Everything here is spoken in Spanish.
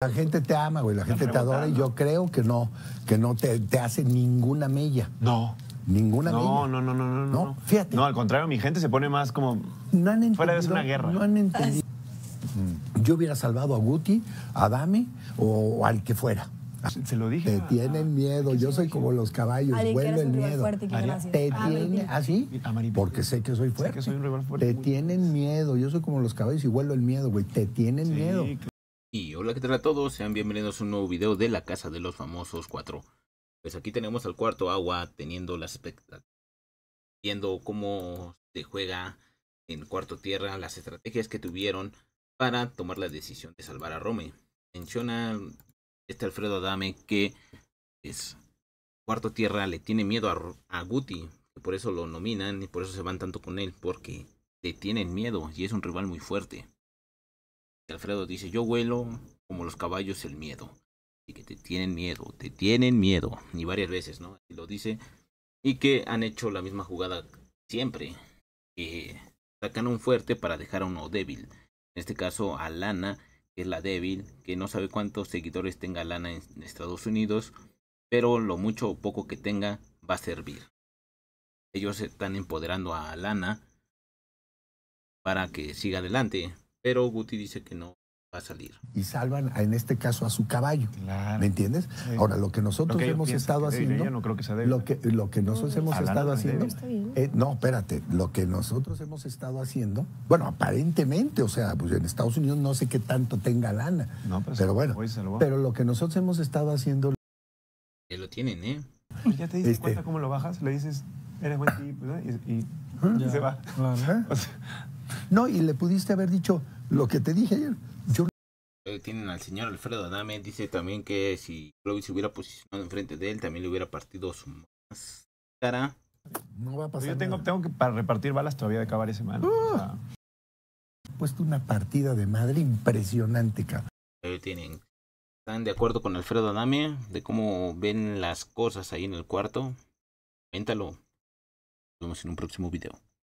La gente te ama, güey, la gente te adora y yo creo que no, que no te, hace ninguna mella. No. Ninguna mella. No, no, no, no, no, no. Fíjate. No, al contrario, mi gente se pone más como no han fuera de una guerra. No han entendido. Mm. Yo hubiera salvado a Guti, a Dami o al que fuera. Se lo dije. Te tienen miedo. Yo soy como los caballos. Vuelo el miedo. te ah, tienen así. ¿Ah, Porque sé que soy fuerte. Sé fuerte. Te tienen miedo. Yo soy como los caballos y vuelo el miedo, güey. Te tienen miedo hola, ¿qué tal a todos? Sean bienvenidos a un nuevo video de la Casa de los Famosos 4. Pues aquí tenemos al cuarto agua teniendo la expectativa, viendo cómo se juega en cuarto tierra, las estrategias que tuvieron para tomar la decisión de salvar a Rome. Menciona este Alfredo Adame que es pues, cuarto tierra le tiene miedo a, a Guti, que por eso lo nominan y por eso se van tanto con él, porque le tienen miedo y es un rival muy fuerte. Alfredo dice, yo vuelo como los caballos el miedo. Y que te tienen miedo, te tienen miedo. Y varias veces, ¿no? Y lo dice. Y que han hecho la misma jugada siempre. Que sacan un fuerte para dejar a uno débil. En este caso, a Lana, que es la débil, que no sabe cuántos seguidores tenga Lana en Estados Unidos. Pero lo mucho o poco que tenga va a servir. Ellos están empoderando a Lana para que siga adelante, pero Guti dice que no va a salir. Y salvan, en este caso, a su caballo. ¿Me entiendes? Ahora, lo que nosotros hemos estado haciendo. Yo no creo que Lo que, lo que nosotros hemos estado haciendo. Eh, no, espérate. Lo que nosotros hemos estado haciendo. Bueno, aparentemente, o sea, pues en Estados Unidos no sé qué tanto tenga lana. No, pero, bueno. pero lo que nosotros hemos estado haciendo. Que lo tienen, ¿eh? Pues ya te dices este cuenta cómo lo bajas, le dices, eres buen tipo, y, y, se va. Claro. No, y le pudiste haber dicho lo que te dije ayer. Eh, tienen al señor Alfredo Adame, dice también que si Clovis se hubiera posicionado enfrente de él, también le hubiera partido su cara. No va a pasar. Yo tengo, tengo que para repartir balas todavía de acabar ese mal. Puesto una partida de madre impresionante, cabrón. Eh, tienen. ¿Están de acuerdo con Alfredo Adame? De cómo ven las cosas ahí en el cuarto. Coméntalo. Nos vemos en un próximo video.